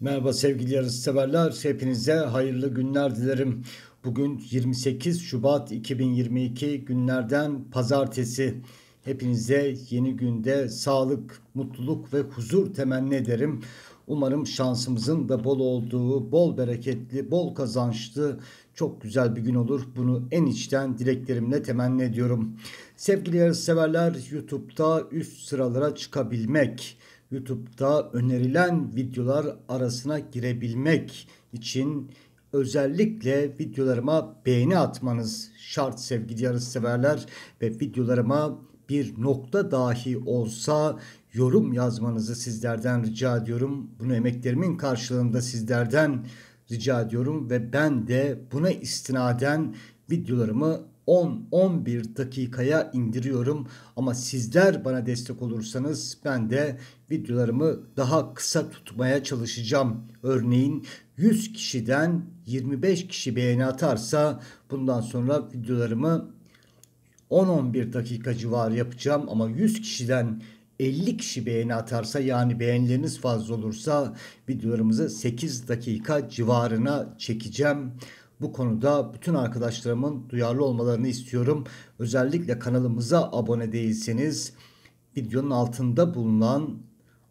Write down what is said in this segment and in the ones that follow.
Merhaba sevgili yarışseverler. Hepinize hayırlı günler dilerim. Bugün 28 Şubat 2022 günlerden pazartesi. Hepinize yeni günde sağlık, mutluluk ve huzur temenni ederim. Umarım şansımızın da bol olduğu, bol bereketli, bol kazançlı çok güzel bir gün olur. Bunu en içten dileklerimle temenni ediyorum. Sevgili yarışseverler, YouTube'da üst sıralara çıkabilmek YouTube'da önerilen videolar arasına girebilmek için özellikle videolarıma beğeni atmanız şart sevgili yarışseverler ve videolarıma bir nokta dahi olsa yorum yazmanızı sizlerden rica ediyorum. Bunu emeklerimin karşılığında sizlerden rica ediyorum ve ben de buna istinaden videolarımı 10-11 dakikaya indiriyorum. Ama sizler bana destek olursanız ben de videolarımı daha kısa tutmaya çalışacağım. Örneğin 100 kişiden 25 kişi beğeni atarsa bundan sonra videolarımı 10-11 dakika civarı yapacağım ama 100 kişiden 50 kişi beğeni atarsa yani beğenileriniz fazla olursa videolarımızı 8 dakika civarına çekeceğim. Bu konuda bütün arkadaşlarımın duyarlı olmalarını istiyorum. Özellikle kanalımıza abone değilseniz videonun altında bulunan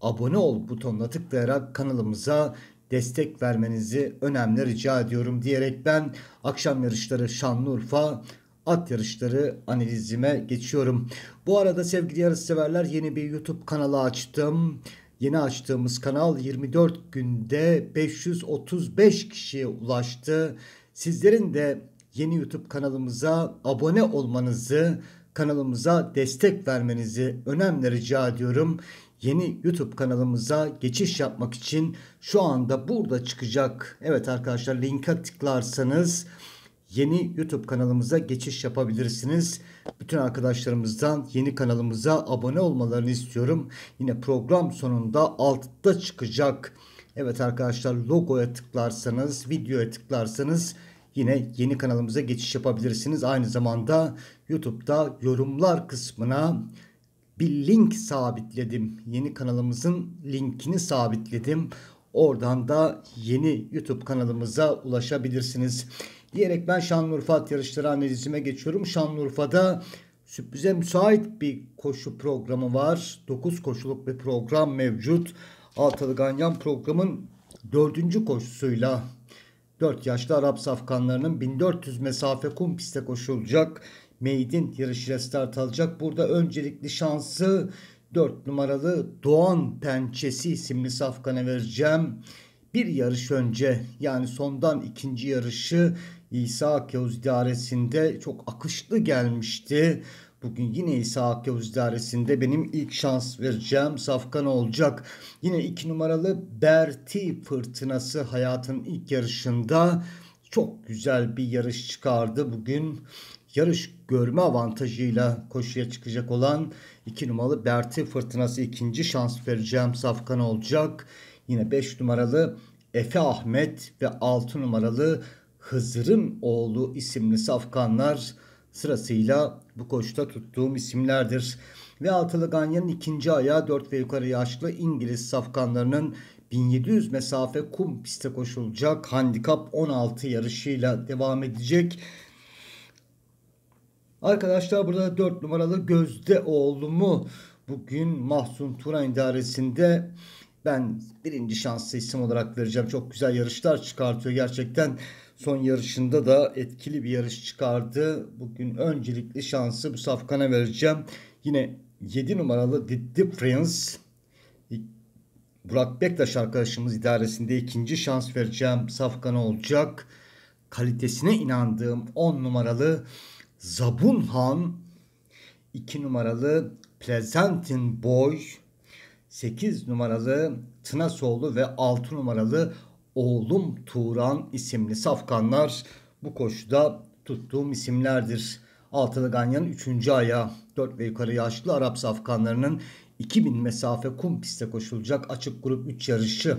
abone ol butonuna tıklayarak kanalımıza destek vermenizi önemli rica ediyorum diyerek ben akşam yarışları Şanlıurfa at yarışları analizime geçiyorum. Bu arada sevgili yarışseverler yeni bir YouTube kanalı açtım. Yeni açtığımız kanal 24 günde 535 kişiye ulaştı. Sizlerin de yeni YouTube kanalımıza abone olmanızı, kanalımıza destek vermenizi önemli rica ediyorum. Yeni YouTube kanalımıza geçiş yapmak için şu anda burada çıkacak. Evet arkadaşlar linke tıklarsanız yeni YouTube kanalımıza geçiş yapabilirsiniz. Bütün arkadaşlarımızdan yeni kanalımıza abone olmalarını istiyorum. Yine program sonunda altta çıkacak. Evet arkadaşlar logoya tıklarsanız, videoya tıklarsanız yine yeni kanalımıza geçiş yapabilirsiniz. Aynı zamanda YouTube'da yorumlar kısmına bir link sabitledim. Yeni kanalımızın linkini sabitledim. Oradan da yeni YouTube kanalımıza ulaşabilirsiniz. Diyerek ben Şanlıurfa yarışları analizime geçiyorum. Şanlıurfa'da sürprize müsait bir koşu programı var. 9 koşuluk bir program mevcut. Altalı Ganyan programın dördüncü koşusuyla 4 yaşlı Arap safkanlarının 1400 mesafe kum piste koşulacak. Meydin yarışı restart alacak. Burada öncelikli şansı 4 numaralı Doğan Pençesi isimli safkana vereceğim. Bir yarış önce yani sondan ikinci yarışı İsa Akyavuz idaresinde çok akışlı gelmişti. Bugün yine İsa Akyavuz idaresinde benim ilk şans vereceğim Safkan olacak. Yine iki numaralı Berti fırtınası hayatın ilk yarışında çok güzel bir yarış çıkardı. Bugün yarış görme avantajıyla koşuya çıkacak olan iki numaralı Berti Fırtınası ikinci şans vereceğim Safkan olacak. Yine 5 numaralı Efe Ahmet ve 6 numaralı Hızır'ın oğlu isimli safkanlar sırasıyla bu koçta tuttuğum isimlerdir. Ve altılı Ganyan'ın ikinci ayağı 4 ve yukarı yaşlı İngiliz safkanlarının 1700 mesafe kum piste koşulacak handikap 16 yarışıyla devam edecek. Arkadaşlar burada 4 numaralı Gözde oğlumu bugün Mahsun Turan idaresinde ben birinci şans seçim olarak vereceğim. Çok güzel yarışlar çıkartıyor gerçekten. Son yarışında da etkili bir yarış çıkardı. Bugün öncelikli şansı bu safkana vereceğim. Yine 7 numaralı Diddy Prince. Burak Bektaş arkadaşımız idaresinde ikinci şans vereceğim. Safkana olacak. Kalitesine inandığım 10 numaralı Zabun Han. 2 numaralı Pleasantin Boy. 8 numaralı Tınasoğlu ve 6 numaralı Oğlum Turan isimli safkanlar bu koşuda tuttuğum isimlerdir. Altılı Ganyan 3. aya 4 ve yukarı yaşlı Arap safkanlarının 2000 mesafe kum pistte koşulacak açık grup 3 yarışı.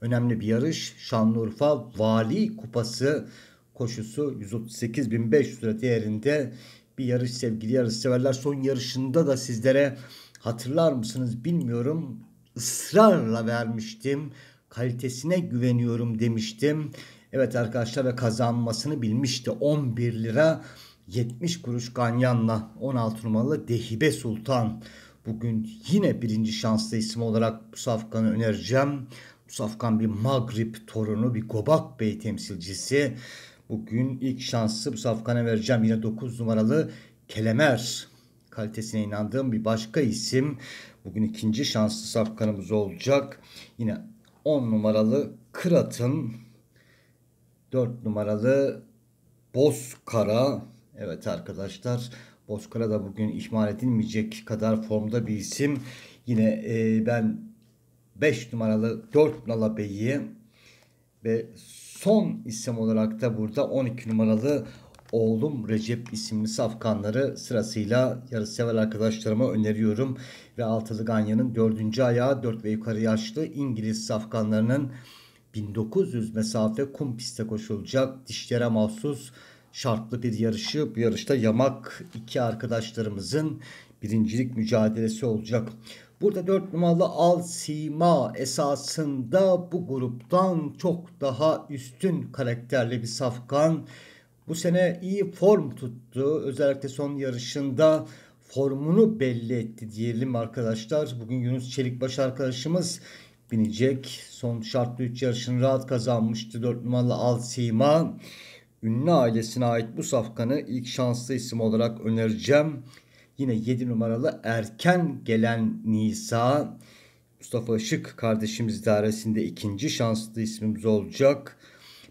Önemli bir yarış Şanlıurfa Vali Kupası koşusu 138.500 lira değerinde bir yarış sevgili yarışseverler. Son yarışında da sizlere hatırlar mısınız bilmiyorum ısrarla vermiştim. Kalitesine güveniyorum demiştim. Evet arkadaşlar ve kazanmasını bilmişti. 11 lira 70 kuruş Ganyan'la 16 numaralı Dehibe Sultan. Bugün yine birinci şanslı isim olarak bu safkanı önereceğim. Bu safkan bir Magrib torunu, bir Gobak Bey temsilcisi. Bugün ilk şansı bu safkana vereceğim. Yine 9 numaralı Kelemer kalitesine inandığım bir başka isim bugün ikinci şanslı safkanımız olacak. Yine 10 numaralı Kırat'ın 4 numaralı Bozkara. Evet arkadaşlar Bozkara da bugün ihmal edilmeyecek kadar formda bir isim. Yine e, ben 5 numaralı 4 numaralı Bey'i ve son isim olarak da burada 12 numaralı Oğlum Recep isimli safkanları sırasıyla yarışsever arkadaşlarıma öneriyorum. Ve Altılı Ganya'nın dördüncü ayağı dört ve yukarı yaşlı İngiliz safkanlarının 1900 mesafe kum piste koşulacak dişlere mahsus şartlı bir yarışı. Bu yarışta yamak iki arkadaşlarımızın birincilik mücadelesi olacak. Burada 4 numaralı Al Sima esasında bu gruptan çok daha üstün karakterli bir safkan. Bu sene iyi form tuttu. Özellikle son yarışında formunu belli etti diyelim arkadaşlar. Bugün Yunus Çelikbaş arkadaşımız binecek. Son şartlı 3 yarışını rahat kazanmıştı. 4 numaralı Altima, Ünlü ailesine ait bu safkanı ilk şanslı isim olarak önereceğim. Yine 7 numaralı erken gelen Nisa. Mustafa Işık kardeşimiz dairesinde ikinci şanslı ismimiz olacak.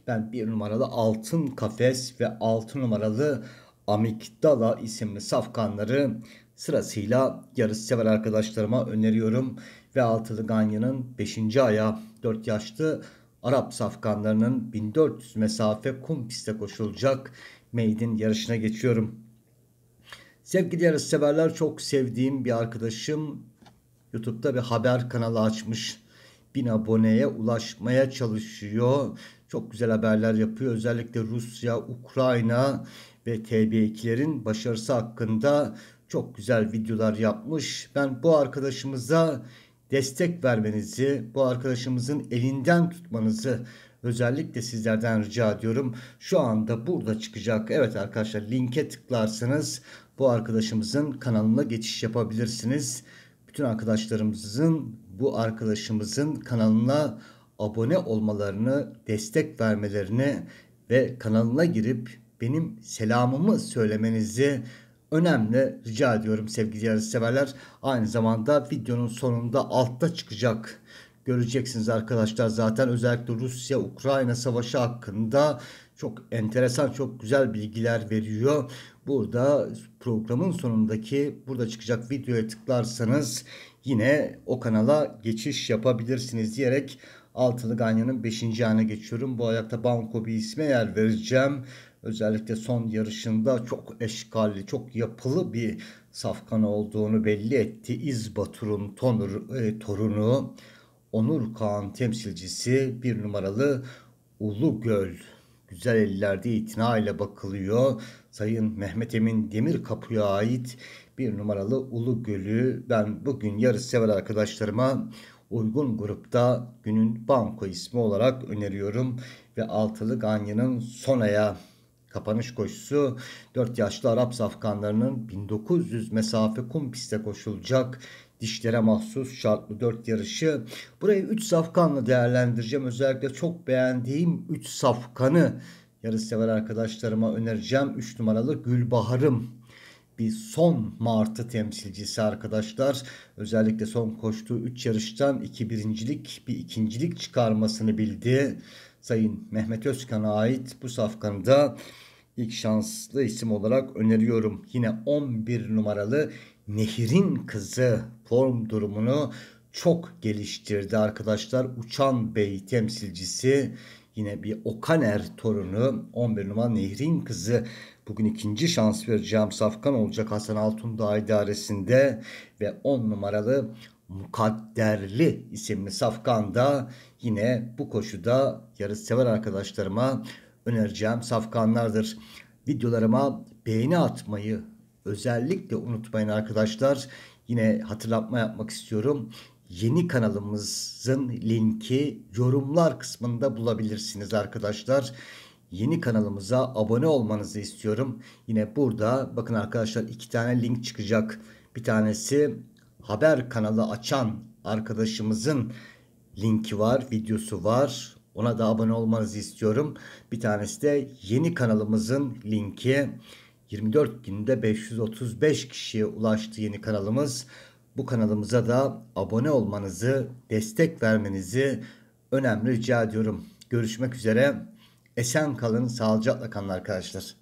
Ben bir numaralı altın kafes ve altı numaralı amigdala isimli safkanları sırasıyla yarısı sever arkadaşlarıma öneriyorum. Ve altılı Ganya'nın 5. aya 4 yaşlı Arap safkanlarının 1400 mesafe kum piste koşulacak meydin yarışına geçiyorum. Sevgili severler, çok sevdiğim bir arkadaşım YouTube'da bir haber kanalı açmış. 1000 aboneye ulaşmaya çalışıyor çok güzel haberler yapıyor. Özellikle Rusya, Ukrayna ve TB2'lerin başarısı hakkında çok güzel videolar yapmış. Ben bu arkadaşımıza destek vermenizi, bu arkadaşımızın elinden tutmanızı özellikle sizlerden rica ediyorum. Şu anda burada çıkacak. Evet arkadaşlar linke tıklarsanız bu arkadaşımızın kanalına geçiş yapabilirsiniz. Bütün arkadaşlarımızın bu arkadaşımızın kanalına abone olmalarını, destek vermelerini ve kanalına girip benim selamımı söylemenizi önemli rica ediyorum sevgili yarışseverler. Aynı zamanda videonun sonunda altta çıkacak göreceksiniz arkadaşlar zaten özellikle Rusya Ukrayna savaşı hakkında çok enteresan çok güzel bilgiler veriyor. Burada programın sonundaki burada çıkacak videoya tıklarsanız yine o kanala geçiş yapabilirsiniz diyerek Altılı Ganyan'ın 5. ayağına geçiyorum. Bu ayakta Banko bir isme yer vereceğim. Özellikle son yarışında çok eşkalli, çok yapılı bir safkan olduğunu belli etti. İzbatur'un tonur, e, torunu Onur Kağan temsilcisi bir numaralı Ulugöl güzel ellerde itina ile bakılıyor. Sayın Mehmet Emin Demir Kapı'ya ait bir numaralı Ulu Gölü ben bugün yarış sever arkadaşlarıma uygun grupta günün banko ismi olarak öneriyorum. Ve altılı Ganya'nın Sona'ya kapanış koşusu 4 yaşlı Arap safkanlarının 1900 mesafe kum piste koşulacak dişlere mahsus şartlı 4 yarışı. Burayı 3 safkanla değerlendireceğim. Özellikle çok beğendiğim 3 safkanı sever arkadaşlarıma önereceğim. 3 numaralı Gülbahar'ım bir son martı temsilcisi arkadaşlar. Özellikle son koştuğu 3 yarıştan 2 birincilik bir ikincilik çıkarmasını bildi. Sayın Mehmet Özkan'a ait bu safkanda ilk şanslı isim olarak öneriyorum. Yine 11 numaralı Nehir'in kızı form durumunu çok geliştirdi arkadaşlar. Uçan Bey temsilcisi yine bir Okaner torunu 11 numaralı Nehir'in kızı Bugün ikinci şans vereceğim Safkan olacak Hasan Altundağ idaresinde ve 10 numaralı Mukadderli isimli Safkan da yine bu koşuda yarış sever arkadaşlarıma önereceğim safkanlardır. Videolarıma beğeni atmayı özellikle unutmayın arkadaşlar. Yine hatırlatma yapmak istiyorum. Yeni kanalımızın linki yorumlar kısmında bulabilirsiniz arkadaşlar yeni kanalımıza abone olmanızı istiyorum. Yine burada bakın arkadaşlar iki tane link çıkacak. Bir tanesi haber kanalı açan arkadaşımızın linki var, videosu var. Ona da abone olmanızı istiyorum. Bir tanesi de yeni kanalımızın linki. 24 günde 535 kişiye ulaştı yeni kanalımız. Bu kanalımıza da abone olmanızı, destek vermenizi önemli rica ediyorum. Görüşmek üzere. Esen kalın, sağlıcakla kalın arkadaşlar.